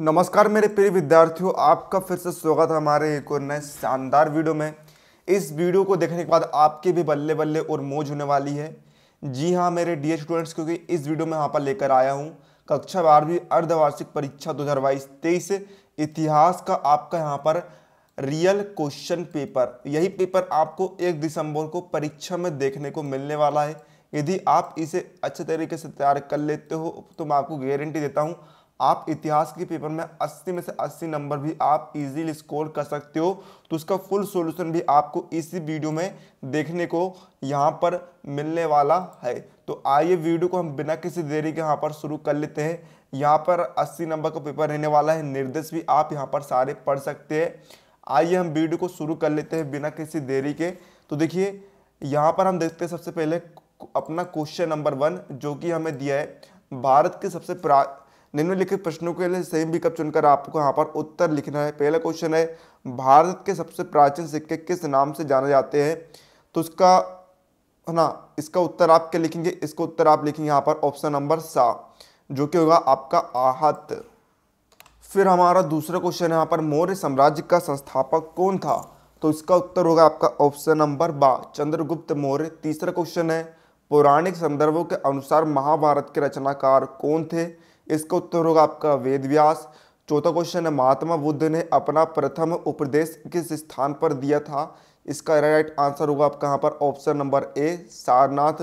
नमस्कार मेरे प्रिय विद्यार्थियों आपका फिर से स्वागत है हमारे एक और नए शानदार वीडियो में इस वीडियो को देखने के बाद आपके भी बल्ले बल्ले और मौज होने वाली है जी हाँ मेरे डी स्टूडेंट्स क्योंकि इस वीडियो में यहाँ पर लेकर आया हूँ कक्षा बारहवीं अर्धवार्षिक परीक्षा दो हज़ार बाईस तेईस इतिहास का आपका यहाँ पर रियल क्वेश्चन पेपर यही पेपर आपको एक दिसंबर को परीक्षा में देखने को मिलने वाला है यदि आप इसे अच्छे तरीके से तैयार कर लेते हो तो मैं आपको गारंटी देता हूँ आप इतिहास के पेपर में 80 में से 80 नंबर भी आप इजीली स्कोर कर सकते हो तो उसका फुल सॉल्यूशन भी आपको इसी वीडियो में देखने को यहाँ पर मिलने वाला है तो आइए वीडियो को हम बिना किसी देरी के यहाँ पर शुरू कर लेते हैं यहाँ पर 80 नंबर का पेपर रहने वाला है निर्देश भी आप यहाँ पर सारे पढ़ सकते हैं आइए हम वीडियो को शुरू कर लेते हैं बिना किसी देरी के तो देखिए यहाँ पर हम देखते हैं सबसे पहले अपना क्वेश्चन नंबर वन जो कि हमें दिया है भारत के सबसे प्रा निम्नलिखित प्रश्नों के लिए सेम भी कब चुनकर आपको यहाँ पर उत्तर लिखना है पहला क्वेश्चन है भारत के सबसे प्राचीन सिक्के किस नाम से जाने जाते हैं तो उसका है ना इसका उत्तर आप क्या लिखेंगे इसका उत्तर आप लिखेंगे यहाँ पर ऑप्शन नंबर सा जो कि होगा आपका आहत फिर हमारा दूसरा क्वेश्चन है यहाँ पर मौर्य साम्राज्य का संस्थापक कौन था तो इसका उत्तर होगा आपका ऑप्शन नंबर बा चंद्रगुप्त मौर्य तीसरा क्वेश्चन है पौराणिक संदर्भों के अनुसार महाभारत के रचनाकार कौन थे इसका उत्तर होगा आपका वेद व्यास चौथा क्वेश्चन है महात्मा बुद्ध ने अपना प्रथम उपदेश किस स्थान पर दिया था इसका राइट आंसर होगा आपका यहाँ पर ऑप्शन नंबर ए सारनाथ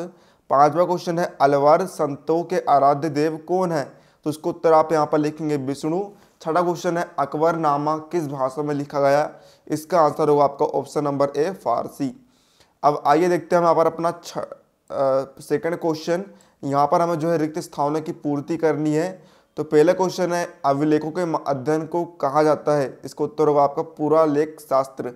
पांचवा क्वेश्चन है अलवर संतों के आराध्य देव कौन है तो इसको उत्तर आप यहाँ पर लिखेंगे विष्णु छठा क्वेश्चन है अकबर नामा किस भाषा में लिखा गया इसका आंसर होगा आपका ऑप्शन नंबर ए फारसी अब आइए देखते हैं हम यहाँ पर अपना सेकंड क्वेश्चन यहाँ पर हमें जो है रिक्त स्थानों की पूर्ति करनी है तो पहला क्वेश्चन है अभिलेखों के अध्ययन को कहा जाता है इसका उत्तर होगा आपका पूरा लेख शास्त्र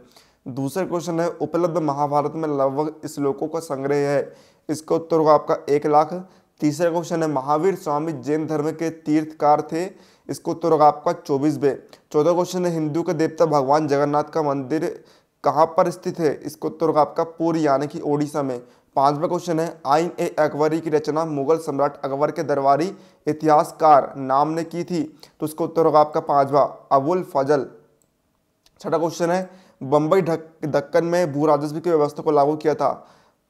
दूसरा क्वेश्चन है उपलब्ध महाभारत में लगभग श्लोकों का संग्रह है इसका उत्तर होगा आपका एक लाख तीसरा क्वेश्चन है महावीर स्वामी जैन धर्म के तीर्थकार थे इसको उत्तर होगा आपका चौबीस बे चौथा क्वेश्चन है हिंदू का देवता भगवान जगन्नाथ का मंदिर कहाँ पर स्थित है इसका उत्तर होगा आपका पूरी यानी कि ओडिशा में पांचवा क्वेश्चन है आइन ए अकबरी की रचना मुगल सम्राट अकबर के दरबारी इतिहासकार नाम ने की थी तो इसका उत्तर होगा आपका पांचवा अबुल फजल छठा क्वेश्चन है बंबई ढक दक्कन में भू राजस्व की व्यवस्था को लागू किया था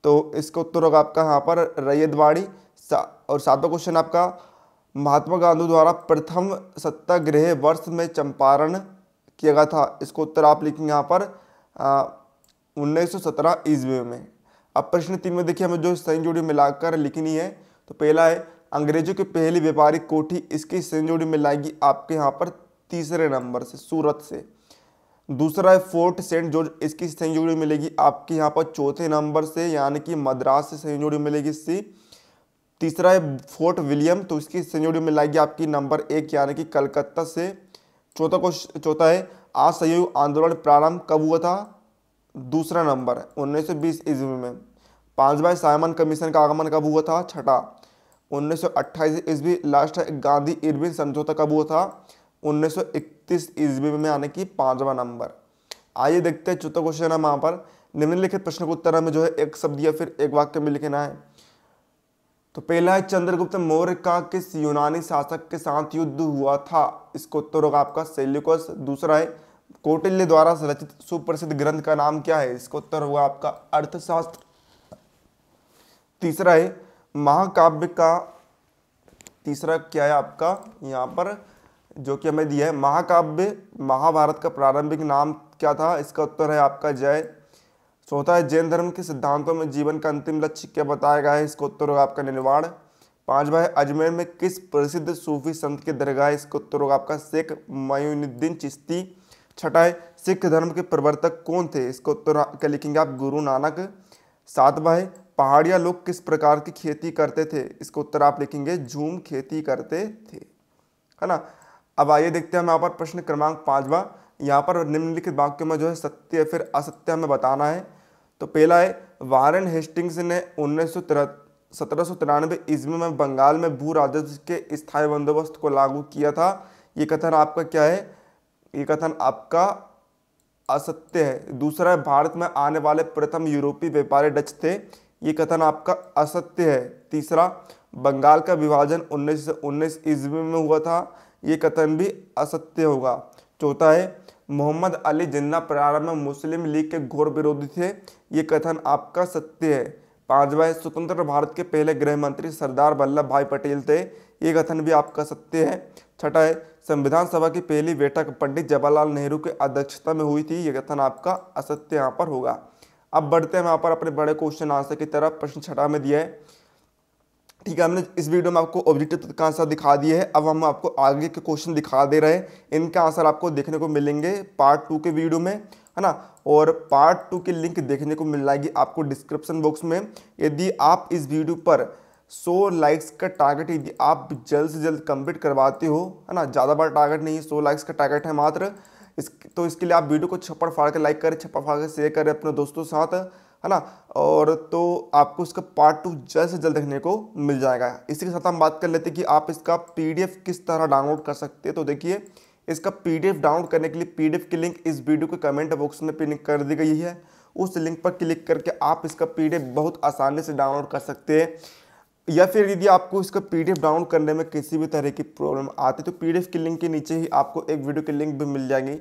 तो इसका उत्तर होगा आपका यहाँ पर रैयतवाड़ी सा, और सातवा क्वेश्चन आपका महात्मा गांधी द्वारा प्रथम सत्याग्रह वर्ष में चंपारण किया गया था इसको उत्तर आप लिखेंगे यहाँ पर उन्नीस सौ सत्रह ईस्वी में अब प्रश्न तीन में देखिए हमें जो सही जोड़ी मिलाकर लिखनी है तो पहला है अंग्रेजों की पहली व्यापारिक कोठी इसकी संयुक्त जोड़ी मिलाएगी आपके यहाँ पर तीसरे नंबर से सूरत से दूसरा है फोर्ट सेंट जॉर्ज इसकी संयुक्त जोड़ी मिलेगी आपके यहाँ पर चौथे नंबर से यानी कि मद्रास से संयुक्त जोड़ी मिलेगी इससे तीसरा है फोर्ट विलियम तो इसकी संयोजन जोड़ी मिलाएगी आपकी नंबर एक यानी कि कलकत्ता से चौथा क्वेश्चन चौथा है असहयोग आंदोलन प्रारंभ कब हुआ था दूसरा नंबर है उन्नीस सौ बीस ईस्वी में पाँचवा साइमन कमीशन का आगमन कब हुआ था छठा उन्नीस सौ ईस्वी लास्ट है गांधी इरविन समझौता कब हुआ था उन्नीस सौ ईस्वी में आने की पांचवा नंबर आइए देखते हैं चौथा क्वेश्चन है वहाँ पर निम्नलिखित प्रश्न को उत्तर हमें जो है एक शब्द या फिर एक वाक्य में लिखना है तो पहला है चंद्रगुप्त मौर्य का किस यूनानी शासक के साथ युद्ध हुआ था इसको उत्तर होगा आपका सेल्यूकस दूसरा है कौटिल्य द्वारा रचित सुप्रसिद्ध ग्रंथ का नाम क्या है इसका उत्तर हुआ आपका अर्थशास्त्र तीसरा है महाकाव्य का तीसरा क्या है आपका यहाँ पर जो कि हमें दिया है महाकाव्य महाभारत का प्रारंभिक नाम क्या था इसका उत्तर है आपका जय चौथा है जैन धर्म के सिद्धांतों में जीवन का अंतिम लक्ष्य क्या बताया गया है इसका उत्तर होगा आपका निर्वाण पांचवा है अजमेर में किस प्रसिद्ध सूफी संत के दरगाह इसका उत्तर होगा आपका शेख मयुनुद्दीन चिश्ती छठा है सिख धर्म के प्रवर्तक कौन थे इसको उत्तर क्या लिखेंगे आप गुरु नानक सातवा है पहाड़िया लोग किस प्रकार की खेती करते थे इसको उत्तर आप लिखेंगे झूम खेती करते थे है ना अब आइए देखते हैं हम यहाँ पर प्रश्न क्रमांक पाँचवा यहाँ पर निम्नलिखित वाक्यों में जो है सत्य फिर असत्य हमें बताना है तो पहला है वारन हेस्टिंग्स ने उन्नीस सत्रह सौ तिरानवे ईस्वी में बंगाल में भू राजस्व के स्थायी बंदोबस्त को लागू किया था ये कथन आपका क्या है ये कथन आपका असत्य है दूसरा भारत में आने वाले प्रथम यूरोपीय व्यापारी डच थे ये कथन आपका असत्य है तीसरा बंगाल का विभाजन उन्नीस सौ उन्नीस ईस्वी में हुआ था ये कथन भी असत्य होगा चौथा है मोहम्मद अली जिन्ना प्रारंभ में मुस्लिम लीग के घोर विरोधी थे ये कथन आपका सत्य है पांचवा है स्वतंत्र भारत के पहले गृह मंत्री सरदार वल्लभ भाई पटेल थे ये कथन भी आपका सत्य है छठा है संविधान सभा की पहली बैठक पंडित जवाहरलाल नेहरू के अध्यक्षता में हुई थी ये कथन आपका असत्य यहाँ पर होगा अब बढ़ते हैं यहाँ पर अपने बड़े क्वेश्चन आंसर की तरफ प्रश्न छठा में दिया है ठीक है हमने इस वीडियो में आपको ऑब्जेक्टिव तथ्य आंसर दिखा दिए हैं अब हम आपको आगे के क्वेश्चन दिखा दे रहे हैं इनका आंसर आपको देखने को मिलेंगे पार्ट टू के वीडियो में है ना और पार्ट टू की लिंक देखने को मिल जाएगी आपको डिस्क्रिप्शन बॉक्स में यदि आप इस वीडियो पर सौ लाइक्स का टारगेट यदि आप जल्द से जल्द कंप्लीट करवाते हो है ना ज़्यादा बड़ा टारगेट नहीं है सौ लाइक्स का टारगेट है मात्र इस तो इसके लिए आप वीडियो को छप्पड़ फाड़ के लाइक करें छप्पड़ फाड़ के शेयर करें अपने दोस्तों के साथ है ना और तो आपको इसका पार्ट टू जल्द से जल्द देखने को मिल जाएगा इसी के साथ हम बात कर लेते हैं कि आप इसका पी किस तरह डाउनलोड कर सकते हैं तो देखिए इसका पी डाउनलोड करने के लिए पी की लिंक इस वीडियो के कमेंट बॉक्स में पिन कर दी गई है उस लिंक पर क्लिक करके आप इसका पी बहुत आसानी से डाउनलोड कर सकते हैं या फिर यदि आपको इसका पीडीएफ डाउनलोड करने में किसी भी तरह की प्रॉब्लम आती है तो पीडीएफ की लिंक के नीचे ही आपको एक वीडियो की लिंक भी मिल जाएगी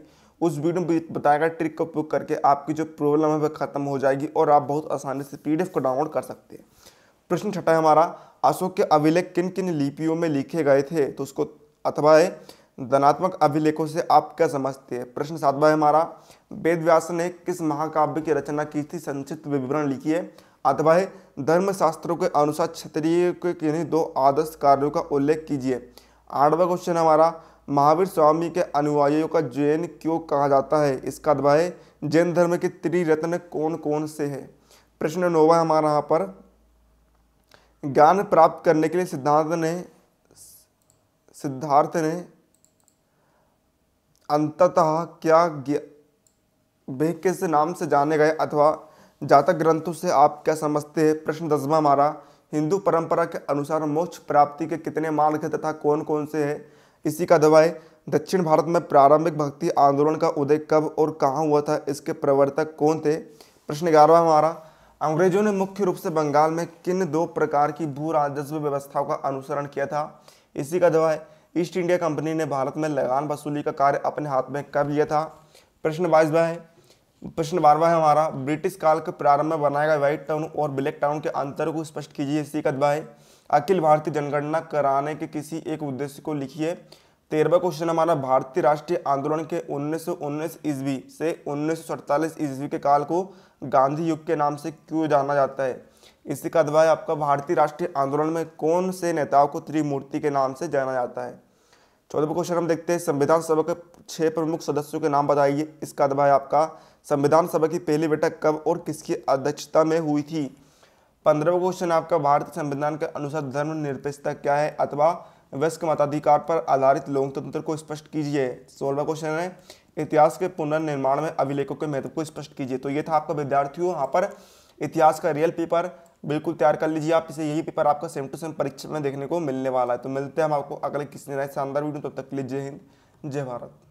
उस वीडियो में बताएगा ट्रिक का उपयोग करके आपकी जो प्रॉब्लम है वह खत्म हो जाएगी और आप बहुत आसानी से एफ को डाउनलोड कर सकते हैं प्रश्न छठा है हमारा अशोक के अभिलेख किन किन लिपियों में लिखे गए थे तो उसको अथवा है धनात्मक अभिलेखों से आप क्या समझते हैं प्रश्न सातवा है हमारा वेद व्यास ने किस महाकाव्य की रचना की थी संक्षिप्त विवरण लिखी है अथवा धर्मशास्त्रों के अनुसार क्षत्रिय के किन्हीं दो आदर्श कार्यों का उल्लेख कीजिए आठवा क्वेश्चन हमारा महावीर स्वामी के अनुयायियों का जैन क्यों कहा जाता है इसका अथवा जैन धर्म के त्रिरत्न कौन कौन से है प्रश्न नौवा हमारा यहाँ पर ज्ञान प्राप्त करने के लिए सिद्धांत ने सिद्धार्थ ने अंततः क्या वे किस नाम से जाने गए अथवा जातक ग्रंथों से आप क्या समझते हैं प्रश्न दसवा हमारा हिंदू परंपरा के अनुसार मोक्ष प्राप्ति के कितने मार्ग हैं तथा कौन कौन से हैं इसी का दवाए दक्षिण भारत में प्रारंभिक भक्ति आंदोलन का उदय कब और कहाँ हुआ था इसके प्रवर्तक कौन थे प्रश्न ग्यारहवा हमारा अंग्रेजों ने मुख्य रूप से बंगाल में किन दो प्रकार की भू राजस्व व्यवस्थाओं का अनुसरण किया था इसी का दवाए ईस्ट इंडिया कंपनी ने भारत में लगान वसूली का कार्य अपने हाथ में कब लिया था प्रश्न बाईसवा है प्रश्न बारवा है हमारा ब्रिटिश काल के प्रारंभ में बनाया गया व्हाइट टाउन और ब्लैक टाउन के अंतर को स्पष्ट कीजिए इसी कदबा है अखिल भारतीय जनगणना कराने के किसी एक उद्देश्य को लिखिए तेरहवा क्वेश्चन हमारा भारतीय राष्ट्रीय आंदोलन के उन्नीस सौ ईस्वी से उन्नीस सौ ईस्वी के काल को गांधी युग के नाम से क्यों जाना जाता है इसी का अदवा है आपका भारतीय राष्ट्रीय आंदोलन में कौन से नेताओं को त्रिमूर्ति के नाम से जाना जाता है चौदहवा क्वेश्चन हम देखते हैं संविधान सभा के छह प्रमुख सदस्यों के नाम बताइए इसका जवाब है आपका संविधान सभा की पहली बैठक कब और किसकी अध्यक्षता में हुई थी पंद्रह क्वेश्चन आपका भारतीय संविधान के अनुसार धर्मनिरपेक्षता क्या है अथवा वयस्क मताधिकार पर आधारित लोकतंत्र को स्पष्ट कीजिए सोलहवा क्वेश्चन है इतिहास के पुनर्निर्माण में अभिलेखों के महत्व को स्पष्ट कीजिए तो ये था आपका विद्यार्थियों यहाँ पर इतिहास का रियल पेपर बिल्कुल तैयार कर लीजिए आप इसे यही पेपर आपका सेम टू सेम परीक्षा में देखने को मिलने वाला है तो मिलते हैं हम आपको अगले किसी नए शानदार वीडियो तब तो तक लीजिए हिंद जय भारत